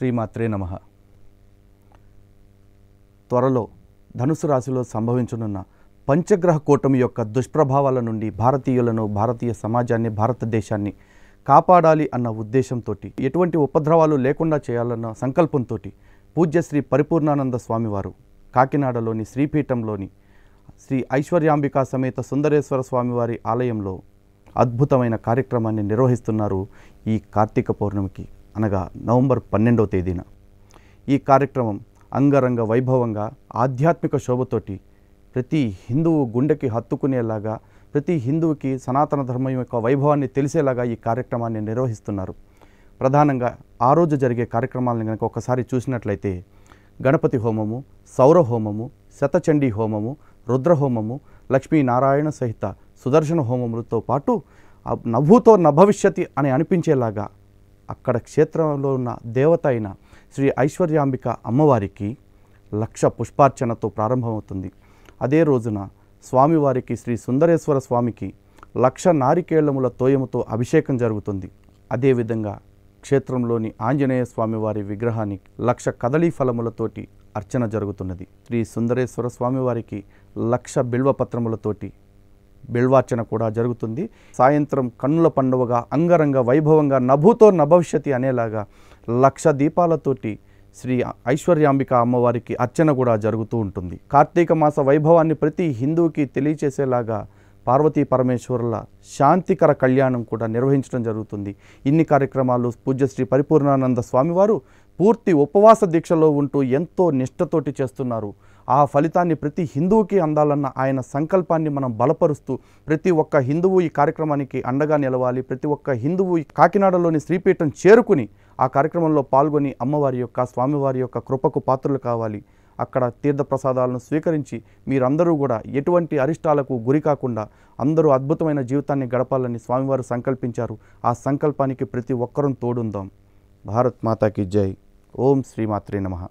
శ్రీమాత్రే నమ త్వరలో ధనుసు రాశిలో సంభవించనున్న పంచగ్రహ కూటమి యొక్క దుష్ప్రభావాల నుండి భారతీయులను భారతీయ సమాజాన్ని భారతదేశాన్ని కాపాడాలి అన్న ఉద్దేశంతో ఎటువంటి ఉపద్రవాలు లేకుండా చేయాలన్న సంకల్పంతో పూజ్యశ్రీ పరిపూర్ణానంద స్వామివారు కాకినాడలోని శ్రీపీఠంలోని శ్రీ ఐశ్వర్యాంబికా సమేత సుందరేశ్వర స్వామివారి ఆలయంలో అద్భుతమైన కార్యక్రమాన్ని నిర్వహిస్తున్నారు ఈ కార్తీక పౌర్ణమికి అనగా నవంబర్ పన్నెండవ తేదీన ఈ కార్యక్రమం అంగరంగ వైభవంగా ఆధ్యాత్మిక శోభతోటి ప్రతి హిందువు గుండెకి హత్తుకునేలాగా ప్రతి హిందువుకి సనాతన ధర్మం యొక్క వైభవాన్ని తెలిసేలాగా ఈ కార్యక్రమాన్ని నిర్వహిస్తున్నారు ప్రధానంగా ఆ రోజు జరిగే కార్యక్రమాలను కనుక ఒకసారి చూసినట్లయితే గణపతి హోమము సౌర హోమము శతచండీ హోమము రుద్రహోమము లక్ష్మీనారాయణ సహిత సుదర్శన హోమములతో పాటు నభూతో నభవిష్యతి అని అనిపించేలాగా అక్కడ క్షేత్రంలో ఉన్న దేవత అయిన శ్రీ ఐశ్వర్యాంబిక అమ్మవారికి లక్ష పుష్పార్చనతో ప్రారంభమవుతుంది అదే రోజున స్వామివారికి శ్రీ సుందరేశ్వర స్వామికి లక్ష నారికేళ్లముల తోయముతో అభిషేకం జరుగుతుంది అదేవిధంగా క్షేత్రంలోని ఆంజనేయ స్వామివారి విగ్రహానికి లక్ష కదలీ ఫలములతోటి అర్చన జరుగుతున్నది శ్రీ సుందరేశ్వర స్వామివారికి లక్ష బిల్వపత్రములతోటి బిల్వార్చన కూడా జరుగుతుంది సాయంత్రం కన్నుల పండుగగా అంగరంగ వైభవంగా నభుతో నభవిష్యతి అనేలాగా లక్ష దీపాలతోటి శ్రీ ఐశ్వర్యాంబిక అమ్మవారికి అర్చన కూడా జరుగుతూ ఉంటుంది కార్తీక మాస వైభవాన్ని ప్రతి హిందువుకి తెలియచేసేలాగా పార్వతీ పరమేశ్వరుల శాంతికర కళ్యాణం కూడా నిర్వహించడం జరుగుతుంది ఇన్ని కార్యక్రమాలు పూజ్యశ్రీ పరిపూర్ణానంద స్వామివారు పూర్తి ఉపవాస దీక్షలో ఉంటూ ఎంతో నిష్ఠతోటి చేస్తున్నారు ఆ ఫలితాన్ని ప్రతి హిందువుకి అందాలన్న ఆయన సంకల్పాన్ని మనం బలపరుస్తూ ప్రతి ఒక్క హిందువు ఈ కార్యక్రమానికి అండగా నిలవాలి ప్రతి ఒక్క హిందువు కాకినాడలోని శ్రీపీఠం చేరుకుని ఆ కార్యక్రమంలో పాల్గొని అమ్మవారి యొక్క స్వామివారి యొక్క కృపకు పాత్రలు కావాలి అక్కడ తీర్థప్రసాదాలను స్వీకరించి మీరందరూ కూడా ఎటువంటి అరిష్టాలకు గురి కాకుండా అందరూ అద్భుతమైన జీవితాన్ని గడపాలని స్వామివారు సంకల్పించారు ఆ సంకల్పానికి ప్రతి ఒక్కరూ తోడుందాం భారత్ మాతాకి జై ओम श्रीमात्रे नमः